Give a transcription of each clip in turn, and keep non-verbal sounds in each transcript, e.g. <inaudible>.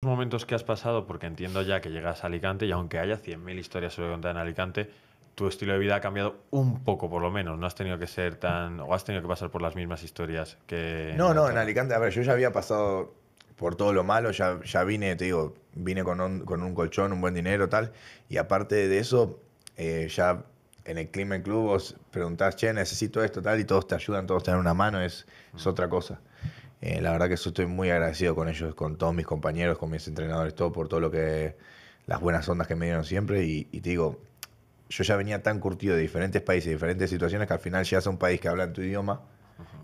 momentos que has pasado, porque entiendo ya que llegas a Alicante y aunque haya 100.000 historias sobre contar en Alicante, tu estilo de vida ha cambiado un poco, por lo menos. No has tenido que ser tan. o has tenido que pasar por las mismas historias que. No, no, en Alicante. A ver, yo ya había pasado por todo lo malo, ya, ya vine, te digo, vine con un, con un colchón, un buen dinero, tal. Y aparte de eso, eh, ya en el Climate Club vos preguntas, che, necesito esto, tal, y todos te ayudan, todos te dan una mano, es, es mm. otra cosa. Eh, la verdad que estoy muy agradecido con ellos, con todos mis compañeros, con mis entrenadores, todo por todo lo que las buenas ondas que me dieron siempre y, te digo, yo ya venía tan curtido de diferentes países, de diferentes situaciones que al final ya a un país que habla en tu idioma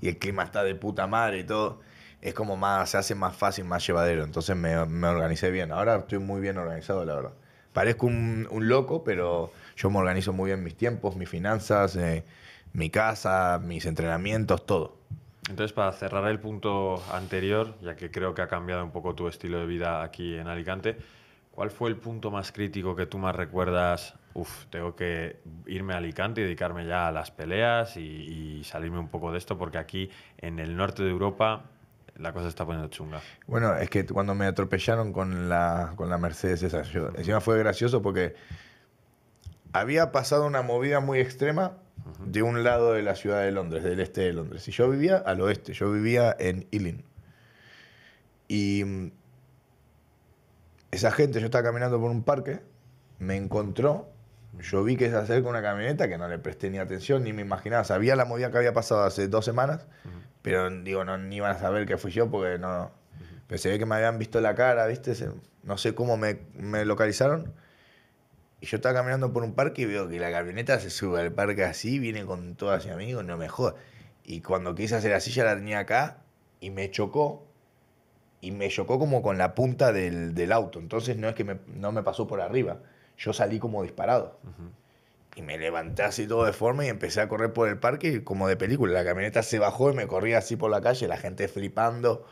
y el clima está de puta madre y todo. Es como más, se hace más fácil, más llevadero. Entonces me, organicé bien. Ahora estoy muy bien organizado, la verdad. Parezco un, loco, pero yo me organizo muy bien mis tiempos, mis finanzas, eh, mi casa, mis entrenamientos, todo. Entonces, para cerrar el punto anterior, ya que creo que ha cambiado un poco tu estilo de vida aquí en Alicante, ¿cuál fue el punto más crítico que tú más recuerdas? Uf, tengo que irme a Alicante y dedicarme ya a las peleas y, salirme un poco de esto, porque aquí en el norte de Europa la cosa está poniendo chunga. Bueno, es que cuando me atropellaron con la, con la Mercedes encima fue gracioso porque había pasado una movida muy extrema de un lado de la ciudad de Londres, del este de Londres. Y yo vivía al oeste, yo vivía en Ealing. Y mm, esa gente, yo estaba caminando por un parque, me encontró, yo vi que se acerca una camioneta que no le presté ni atención, ni me imaginaba, sabía la movida que había pasado hace dos semanas, pero digo, no, ni iban a saber que fui yo porque no... Pensé que me habían visto la cara, ¿viste? no sé cómo me localizaron y yo estaba caminando por un parque y veo que la camioneta se sube al parque así, viene con todas hacia amigos no me jodas. Y cuando quise hacer la silla la tenía acá y me chocó. Y me chocó como con la punta del, auto. Entonces no es que no me pasó por arriba. Yo salí como disparado. Y me levanté así todo de forma y empecé a correr por el parque como de película. La camioneta se bajó y me corría así por la calle, la gente flipando.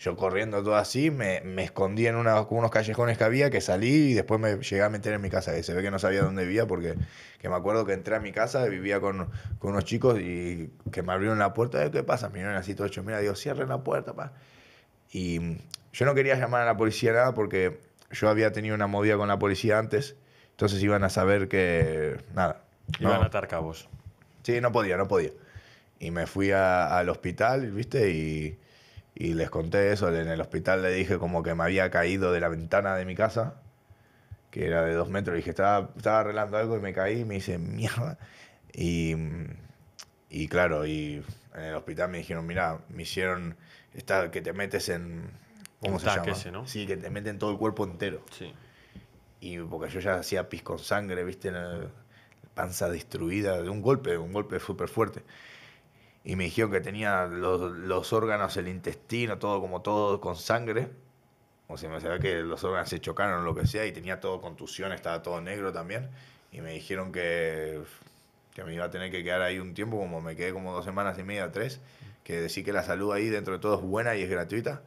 Yo corriendo todo así, me, escondí en unos callejones que había, que salí y después me llegué a meter en mi casa. Y se ve que no sabía dónde vivía porque que me acuerdo que entré a mi casa, vivía con, unos chicos y que me abrieron la puerta. Eh, ¿Qué pasa? Miraron así todos hechos. Mira, digo, cierren la puerta. Pa. Y mm, yo no quería llamar a la policía nada porque yo había tenido una movida con la policía antes. Entonces iban a saber que... Nada. Iban a atar cabos. Sí, no podía, no podía. Y me fui al hospital, ¿viste? Y y les conté eso, en el hospital le dije como que me había caído de la ventana de mi casa, que era de dos metros, y dije, estaba, estaba arreglando algo y me caí, y me dice, mierda. Y, y claro, y en el hospital me dijeron, mira, me hicieron esta, que te metes en... ¿Cómo se llama? ¿no? Sí, que te meten todo el cuerpo entero. Sí. Y porque yo ya hacía pis con sangre, viste, en panza destruida de un golpe, un golpe súper fuerte y me dijeron que tenía los, órganos, el intestino, todo como todo con sangre. O sea, me sabía que los órganos se chocaron o lo que sea y tenía todo contusión, estaba todo negro también. Y me dijeron que, que me iba a tener que quedar ahí un tiempo, como me quedé como dos semanas y media, tres, que decir que la salud ahí dentro de todo es buena y es gratuita.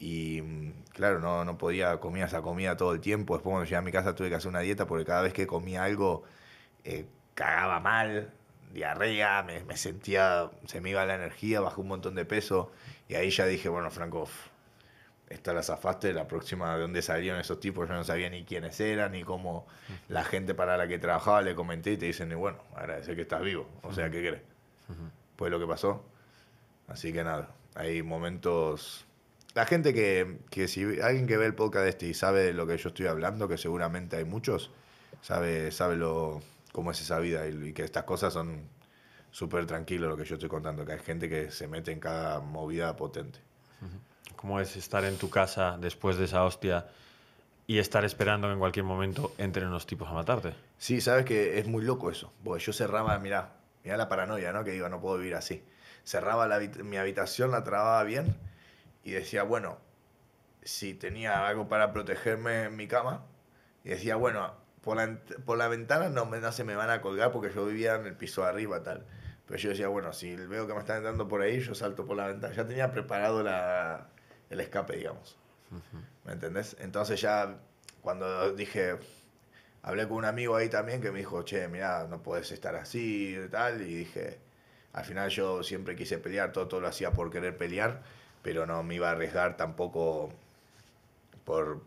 Y mm, claro, no, no podía comer esa comida todo el tiempo. Después cuando llegué a mi casa tuve que hacer una dieta porque cada vez que comía algo eh, cagaba mal, diarrea, me, me, sentía, se me iba la energía, bajé un montón de peso y ahí ya dije, bueno, Franco, esta la zafaste, la próxima de dónde salieron esos tipos, yo no sabía ni quiénes eran, ni cómo la gente para la que trabajaba le comenté y te dicen, y bueno, agradecer que estás vivo, o sea, ¿qué crees? Pues lo que pasó. Así que nada, hay momentos... La gente que, si alguien que ve el podcast este y sabe de lo que yo estoy hablando, que seguramente hay muchos, sabe, sabe lo, cómo es esa vida y, que estas cosas son súper tranquilas, lo que yo estoy contando, que hay gente que se mete en cada movida potente. ¿Cómo es estar en tu casa después de esa hostia y estar esperando que en cualquier momento entren unos tipos a matarte? Sí, sabes que es muy loco eso, Pues yo cerraba, mira, mira la paranoia, ¿no? Que digo, no puedo vivir así. Cerraba mi habitación, la trababa bien y decía, bueno, si tenía algo para protegerme en mi cama, y decía, bueno, por la, ventana no, me, se me van a colgar porque yo vivía en el piso de arriba, tal. Pero yo decía, bueno, si veo que me están entrando por ahí, yo salto por la ventana. Ya tenía preparado la, el escape, digamos. ¿Me entendés? Entonces ya cuando dije, hablé con un amigo ahí también que me dijo, che, mira no puedes estar así y tal. Y dije, al final yo siempre quise pelear, todo, lo hacía por querer pelear, pero no me iba a arriesgar tampoco por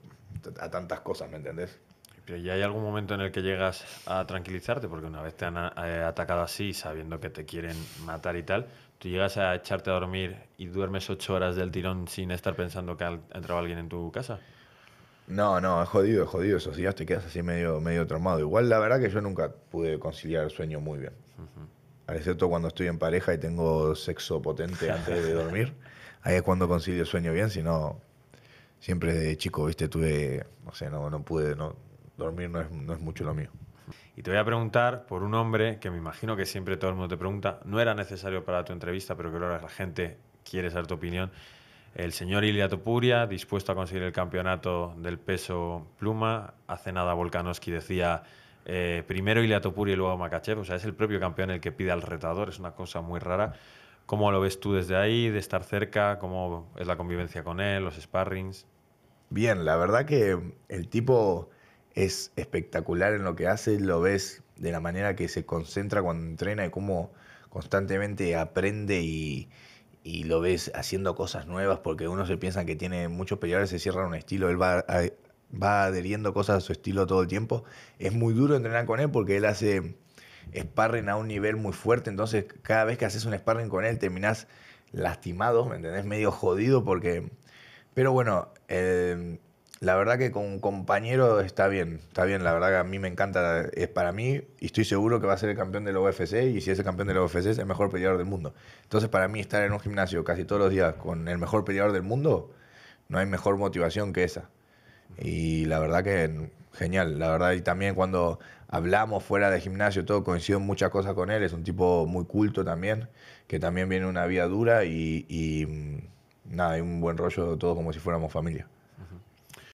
a tantas cosas, ¿me entendés? Pero ¿y hay algún momento en el que llegas a tranquilizarte? Porque una vez te han eh, atacado así, sabiendo que te quieren matar y tal, tú llegas a echarte a dormir y duermes ocho horas del tirón sin estar pensando que ha entrado alguien en tu casa. No, no, es jodido, es jodido. Si ya te quedas así medio, medio traumado. Igual la verdad que yo nunca pude conciliar el sueño muy bien. Uh Excepto cuando estoy en pareja y tengo sexo potente antes de dormir. <laughs> Ahí es cuando concilio el sueño bien, si no, siempre de chico, viste, tuve, no sé, no, no pude, no, dormir no es, mucho lo mío. Y te voy a preguntar por un hombre que me imagino que siempre todo el mundo te pregunta, no era necesario para tu entrevista, pero que ahora la gente quiere saber tu opinión. El señor Iliatopuria, dispuesto a conseguir el campeonato del peso pluma. Hace nada Volkanovski decía eh, primero Iliatopuria y luego Makachev. O sea, es el propio campeón el que pide al retador, es una cosa muy rara. ¿Cómo lo ves tú desde ahí, de estar cerca? ¿Cómo es la convivencia con él, los sparrings? Bien, la verdad que el tipo es espectacular en lo que hace, lo ves de la manera que se concentra cuando entrena y cómo constantemente aprende y, lo ves haciendo cosas nuevas porque uno se piensa que tiene muchos peleadores, se cierra un estilo, él va, va adheriendo cosas a su estilo todo el tiempo. Es muy duro entrenar con él porque él hace sparring a un nivel muy fuerte, entonces cada vez que haces un sparring con él terminás lastimado, ¿me entendés? Medio jodido porque... Pero bueno, eh, la verdad que con un compañero está bien, está bien. La verdad que a mí me encanta, es para mí, y estoy seguro que va a ser el campeón de la UFC, y si es el campeón de la UFC es el mejor peleador del mundo. Entonces para mí estar en un gimnasio casi todos los días con el mejor peleador del mundo, no hay mejor motivación que esa. Y la verdad que genial, la verdad. Y también cuando hablamos fuera de gimnasio, todo coincide en muchas cosas con él. Es un tipo muy culto también, que también viene una vida dura y, mm, nada, hay un buen rollo, todo como si fuéramos familia.